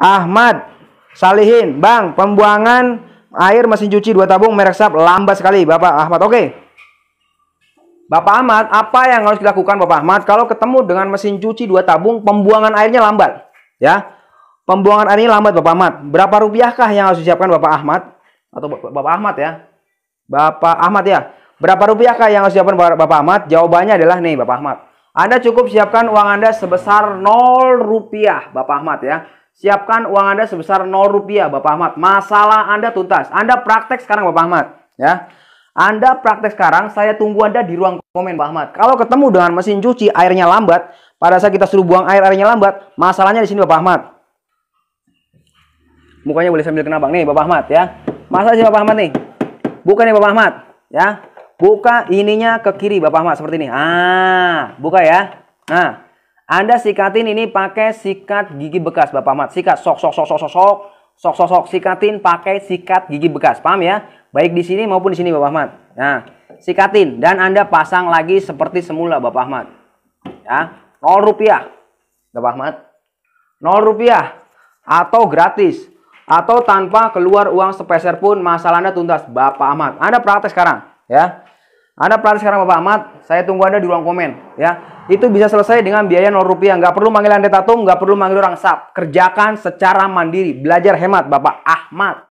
Ahmad Salihin, Bang, pembuangan air mesin cuci dua tabung merek sap lambat sekali, Bapak Ahmad. Oke. Okay. Bapak Ahmad, apa yang harus dilakukan Bapak Ahmad kalau ketemu dengan mesin cuci dua tabung pembuangan airnya lambat? Ya. Pembuangan airnya lambat Bapak Ahmad. Berapa rupiahkah yang harus disiapkan Bapak Ahmad? Atau Bapak Ahmad ya? Bapak Ahmad ya. Berapa rupiahkah yang harus disiapkan Bapak Ahmad? Jawabannya adalah nih Bapak Ahmad. Anda cukup siapkan uang Anda sebesar 0 rupiah, Bapak Ahmad ya. Siapkan uang Anda sebesar 0 rupiah, Bapak Ahmad. Masalah Anda tuntas. Anda praktek sekarang, Bapak Ahmad. Ya. Anda praktek sekarang, saya tunggu Anda di ruang komen, Bapak Ahmad. Kalau ketemu dengan mesin cuci, airnya lambat. Pada saat kita suruh buang air, airnya lambat. Masalahnya di sini, Bapak Ahmad. Mukanya boleh sambil kenapa Nih, Bapak Ahmad ya. Masalah sih, Bapak Ahmad nih. Bukan ya, Bapak Ahmad. Ya, Buka ininya ke kiri Bapak Ahmad seperti ini. Ah, buka ya. Nah, Anda sikatin ini pakai sikat gigi bekas Bapak Ahmad. Sikat sok sok sok sok sok sok sok sok, sok. sikatin pakai sikat gigi bekas. Paham ya? Baik di sini maupun di sini Bapak Ahmad. Nah, sikatin dan Anda pasang lagi seperti semula Bapak Ahmad. Ya, 0 rupiah. Bapak Ahmad. 0 rupiah atau gratis atau tanpa keluar uang sepeser pun masalah Anda tuntas Bapak Ahmad. Anda praktek sekarang ya. Anda pelan sekarang Bapak Ahmad, saya tunggu Anda di ruang komen ya. Itu bisa selesai dengan biaya 0 rupiah, nggak perlu manggil Anda Tatum, nggak perlu manggil orang sap. Kerjakan secara mandiri, belajar hemat Bapak Ahmad.